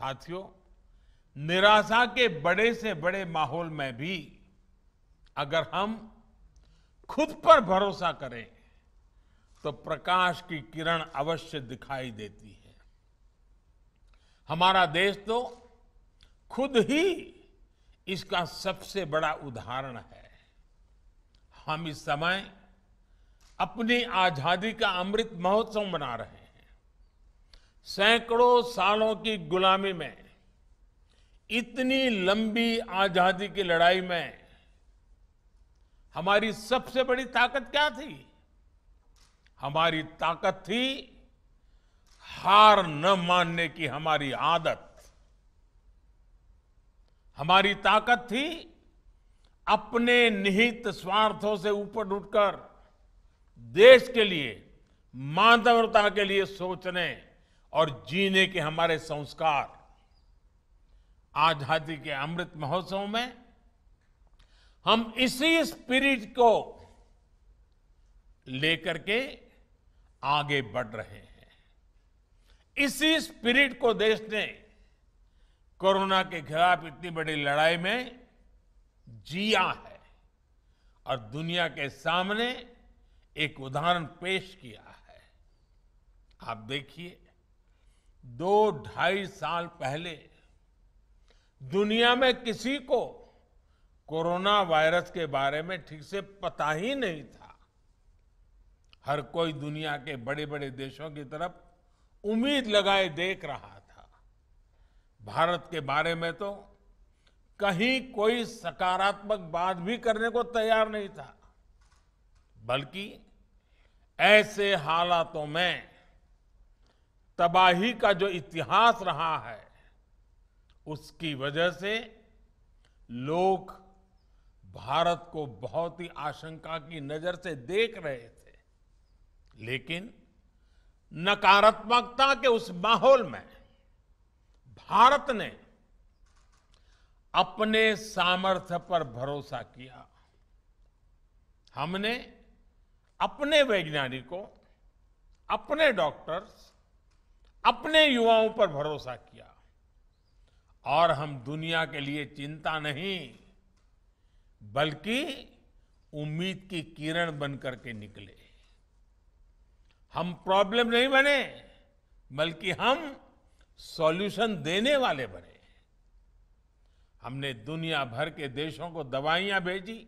साथियों निराशा के बड़े से बड़े माहौल में भी अगर हम खुद पर भरोसा करें तो प्रकाश की किरण अवश्य दिखाई देती है हमारा देश तो खुद ही इसका सबसे बड़ा उदाहरण है हम इस समय अपनी आजादी का अमृत महोत्सव मना रहे हैं सैकड़ों सालों की गुलामी में इतनी लंबी आजादी की लड़ाई में हमारी सबसे बड़ी ताकत क्या थी हमारी ताकत थी हार न मानने की हमारी आदत हमारी ताकत थी अपने निहित स्वार्थों से ऊपर उठकर देश के लिए मानवता के लिए सोचने और जीने के हमारे संस्कार आजादी के अमृत महोत्सव में हम इसी स्पिरिट को लेकर के आगे बढ़ रहे हैं इसी स्पिरिट को देश ने कोरोना के खिलाफ इतनी बड़ी लड़ाई में जिया है और दुनिया के सामने एक उदाहरण पेश किया है आप देखिए दो ढाई साल पहले दुनिया में किसी को कोरोना वायरस के बारे में ठीक से पता ही नहीं था हर कोई दुनिया के बड़े बड़े देशों की तरफ उम्मीद लगाए देख रहा था भारत के बारे में तो कहीं कोई सकारात्मक बात भी करने को तैयार नहीं था बल्कि ऐसे हालातों में तबाही का जो इतिहास रहा है उसकी वजह से लोग भारत को बहुत ही आशंका की नजर से देख रहे थे लेकिन नकारात्मकता के उस माहौल में भारत ने अपने सामर्थ्य पर भरोसा किया हमने अपने वैज्ञानिकों अपने डॉक्टर्स अपने युवाओं पर भरोसा किया और हम दुनिया के लिए चिंता नहीं बल्कि उम्मीद की किरण बनकर के निकले हम प्रॉब्लम नहीं बने बल्कि हम सॉल्यूशन देने वाले बने हमने दुनिया भर के देशों को दवाइयां भेजी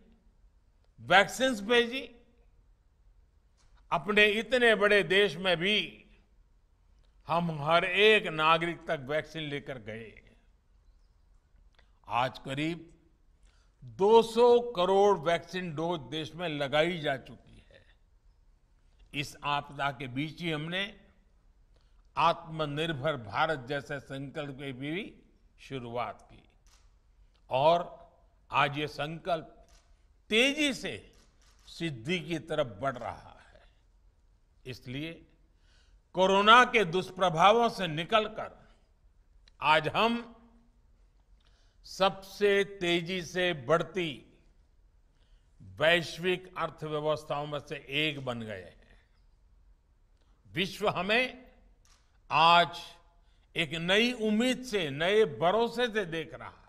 वैक्सीन्स भेजी अपने इतने बड़े देश में भी हम हर एक नागरिक तक वैक्सीन लेकर गए आज करीब 200 करोड़ वैक्सीन डोज देश में लगाई जा चुकी है इस आपदा के बीच ही हमने आत्मनिर्भर भारत जैसे संकल्प की भी शुरुआत की और आज ये संकल्प तेजी से सिद्धि की तरफ बढ़ रहा है इसलिए कोरोना के दुष्प्रभावों से निकलकर आज हम सबसे तेजी से बढ़ती वैश्विक अर्थव्यवस्थाओं में से एक बन गए हैं विश्व हमें आज एक नई उम्मीद से नए भरोसे से देख रहा है